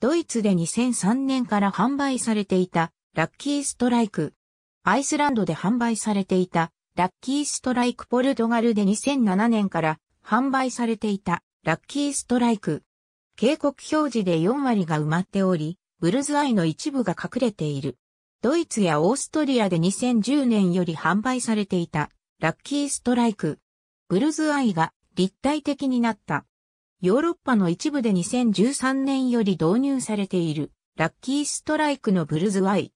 ドイツで2003年から販売されていたラッキーストライク。アイスランドで販売されていたラッキーストライクポルトガルで2007年から販売されていたラッキーストライク。警告表示で4割が埋まっており、ブルズアイの一部が隠れている。ドイツやオーストリアで2010年より販売されていたラッキーストライク。ブルズアイが立体的になったヨーロッパの一部で2013年より導入されている、ラッキーストライクのブルズワイ。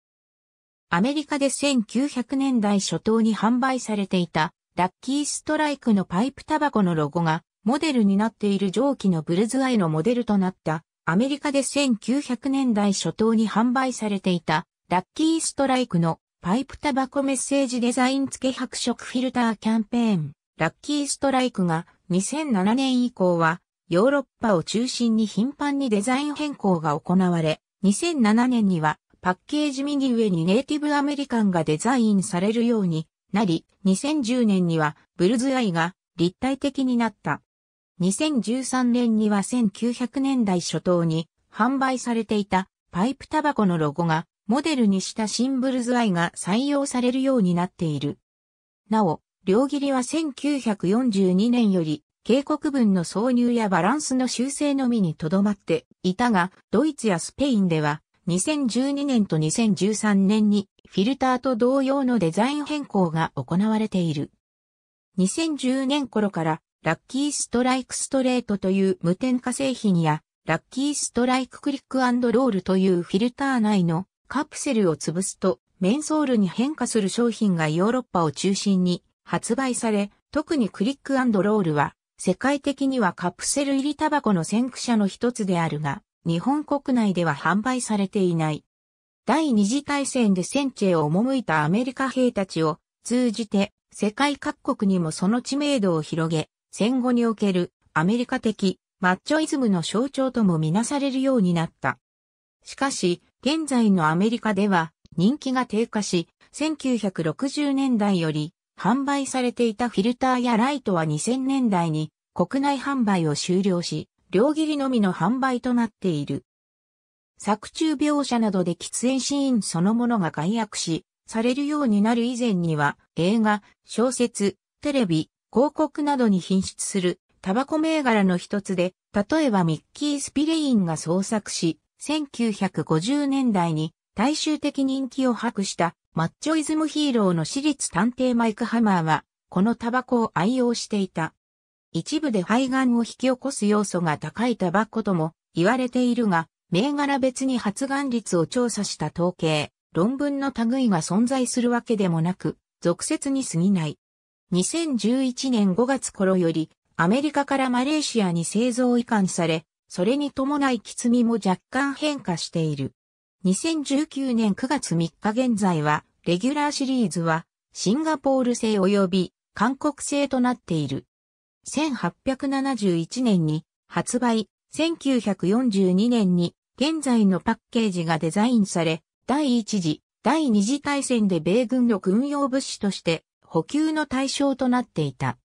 アメリカで1900年代初頭に販売されていた、ラッキーストライクのパイプタバコのロゴが、モデルになっている蒸気のブルズワイのモデルとなった、アメリカで1900年代初頭に販売されていた、ラッキーストライクのパイプタバコメッセージデザイン付け白色フィルターキャンペーン、ラッキーストライクが2007年以降はヨーロッパを中心に頻繁にデザイン変更が行われ、2007年にはパッケージ右上にネイティブアメリカンがデザインされるようになり、2010年にはブルズアイが立体的になった。2013年には1900年代初頭に販売されていたパイプタバコのロゴがモデルにしたシンブルズアイが採用されるようになっている。なお、両切りは1942年より警告文の挿入やバランスの修正のみにとどまっていたが、ドイツやスペインでは2012年と2013年にフィルターと同様のデザイン変更が行われている。2010年頃からラッキーストライクストレートという無添加製品やラッキーストライククリックロールというフィルター内のカプセルを潰すとメンソールに変化する商品がヨーロッパを中心に発売され、特にクリックロールは世界的にはカプセル入りタバコの先駆者の一つであるが、日本国内では販売されていない。第二次大戦で戦地へ赴いたアメリカ兵たちを通じて世界各国にもその知名度を広げ、戦後におけるアメリカ的マッチョイズムの象徴ともみなされるようになった。しかし、現在のアメリカでは人気が低下し、1960年代より販売されていたフィルターやライトは2000年代に国内販売を終了し、両切りのみの販売となっている。作中描写などで喫煙シーンそのものが解約し、されるようになる以前には、映画、小説、テレビ、広告などに品質する、タバコ銘柄の一つで、例えばミッキー・スピレインが創作し、1950年代に大衆的人気を博したマッチョイズムヒーローの私立探偵マイクハマーは、このタバコを愛用していた。一部で肺がんを引き起こす要素が高いタバコとも言われているが、銘柄別に発がん率を調査した統計、論文の類が存在するわけでもなく、俗説に過ぎない。2011年5月頃より、アメリカからマレーシアに製造移管され、それに伴いきつみも若干変化している。2019年9月3日現在は、レギュラーシリーズは、シンガポール製及び韓国製となっている。1871年に発売、1942年に現在のパッケージがデザインされ、第一次、第二次大戦で米軍の軍用物資として補給の対象となっていた。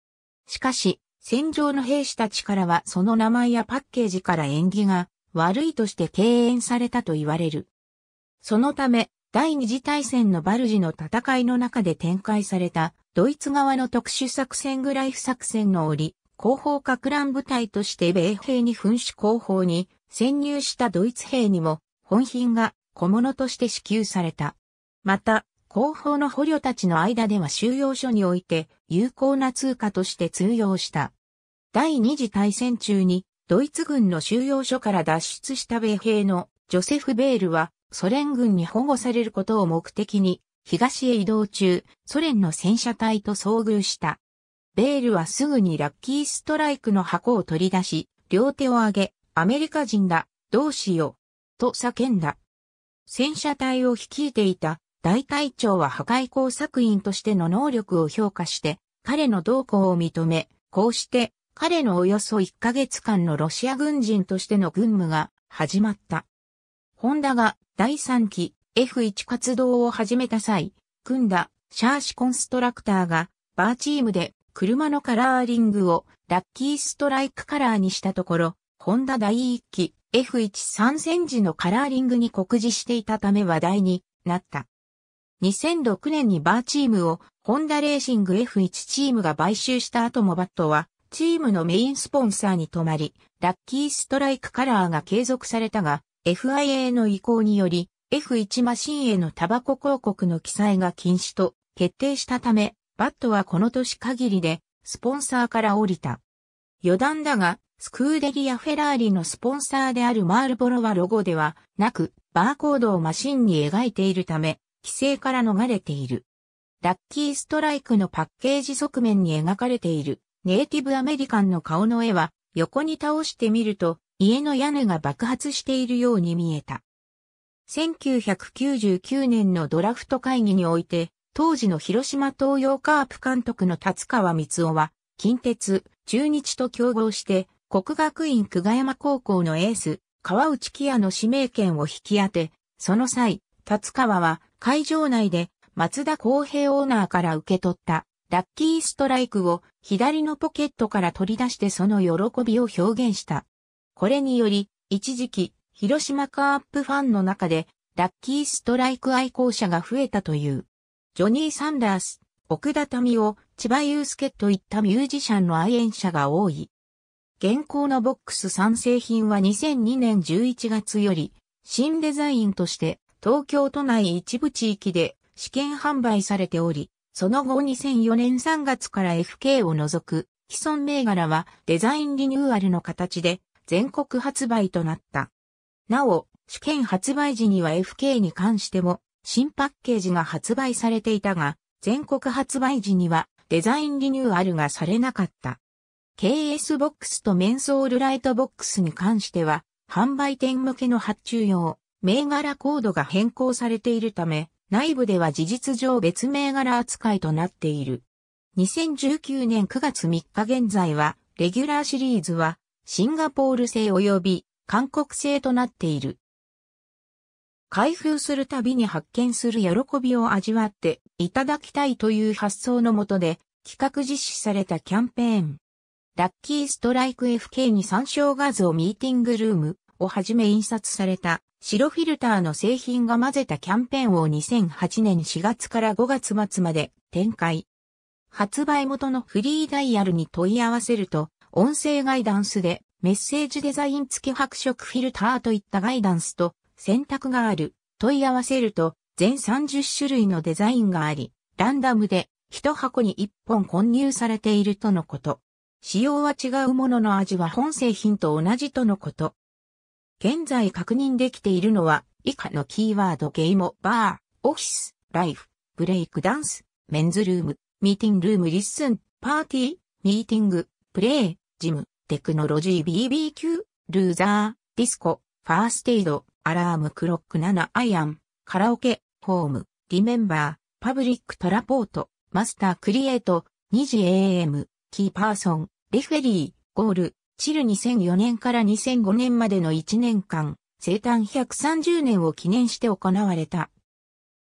しかし、戦場の兵士たちからはその名前やパッケージから縁起が悪いとして敬遠されたと言われる。そのため、第二次大戦のバルジの戦いの中で展開された、ドイツ側の特殊作戦グライフ作戦の折、後方か乱部隊として米兵に噴死後方に潜入したドイツ兵にも、本品が小物として支給された。また、後方の捕虜たちの間では収容所において有効な通貨として通用した。第二次大戦中にドイツ軍の収容所から脱出した米兵のジョセフ・ベールはソ連軍に保護されることを目的に、東へ移動中、ソ連の戦車隊と遭遇した。ベールはすぐにラッキーストライクの箱を取り出し、両手を上げ、アメリカ人だ、どうしよう、と叫んだ。戦車隊を率いていた大隊長は破壊工作員としての能力を評価して、彼の動向を認め、こうして彼のおよそ1ヶ月間のロシア軍人としての軍務が始まった。ホンダが第3期 F1 活動を始めた際、組んだシャーシコンストラクターがバーチームで車のカラーリングをラッキーストライクカラーにしたところ、ホンダ第1期 F1 参戦時のカラーリングに酷似していたため話題になった。2006年にバーチームをホンダレーシング F1 チームが買収した後もバットはチームのメインスポンサーに泊まり、ラッキーストライクカラーが継続されたが、FIA の意向により F1 マシンへのタバコ広告の記載が禁止と決定したため、バットはこの年限りでスポンサーから降りた。余談だが、スクーデリア・フェラーリのスポンサーであるマールボロはロゴではなく、バーコードをマシンに描いているため、規制から逃れている。ラッキーストライクのパッケージ側面に描かれているネイティブアメリカンの顔の絵は横に倒してみると家の屋根が爆発しているように見えた。1999年のドラフト会議において、当時の広島東洋カープ監督の達川光夫は、近鉄、中日と競合して、国学院久我山高校のエース、川内キアの指名権を引き当て、その際、達川は会場内で松田公平オーナーから受け取ったラッキーストライクを左のポケットから取り出してその喜びを表現した。これにより、一時期、広島カープファンの中で、ラッキーストライク愛好者が増えたという。ジョニー・サンダース、奥田民を千葉祐介といったミュージシャンの愛演者が多い。現行のボックス3製品は2002年11月より、新デザインとして東京都内一部地域で試験販売されており、その後2004年3月から FK を除く既存銘柄はデザインリニューアルの形で全国発売となった。なお、試験発売時には FK に関しても新パッケージが発売されていたが、全国発売時にはデザインリニューアルがされなかった。KS ボックスとメンソールライトボックスに関しては、販売店向けの発注用、銘柄コードが変更されているため、内部では事実上別銘柄扱いとなっている。2019年9月3日現在は、レギュラーシリーズはシンガポール製及び韓国製となっている。開封するたびに発見する喜びを味わっていただきたいという発想のもとで企画実施されたキャンペーン。ラッキーストライク FK に参照画像ミーティングルームをはじめ印刷された白フィルターの製品が混ぜたキャンペーンを2008年4月から5月末まで展開。発売元のフリーダイヤルに問い合わせると音声ガイダンスでメッセージデザイン付き白色フィルターといったガイダンスと選択がある。問い合わせると全30種類のデザインがあり、ランダムで一箱に一本混入されているとのこと。仕様は違うものの味は本製品と同じとのこと。現在確認できているのは以下のキーワードゲイモ、バー、オフィス、ライフ、ブレイクダンス、メンズルーム、ミーティングルーム、リッスン、パーティー、ミーティング、プレイ、ジム、テクノロジー BBQ、ルーザー、ディスコ、ファーステイド、アラームクロック7アイアン、カラオケ、ホーム、リメンバー、パブリックトラポート、マスタークリエイト、2時 AM、キーパーソン、レフェリー、ゴール、チル2004年から2005年までの1年間、生誕130年を記念して行われた。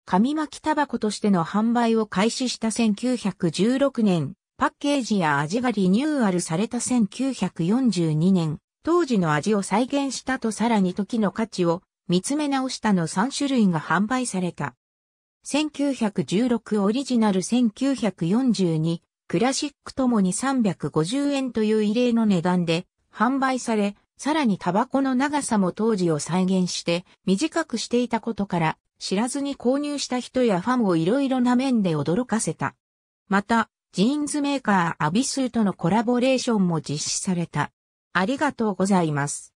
紙巻きタバコとしての販売を開始した1916年、パッケージや味がリニューアルされた1942年、当時の味を再現したとさらに時の価値を見つめ直したの3種類が販売された。1916オリジナル1942クラシックともに350円という異例の値段で販売され、さらにタバコの長さも当時を再現して短くしていたことから知らずに購入した人やファンをいろいろな面で驚かせた。また、ジーンズメーカーアビスーとのコラボレーションも実施された。ありがとうございます。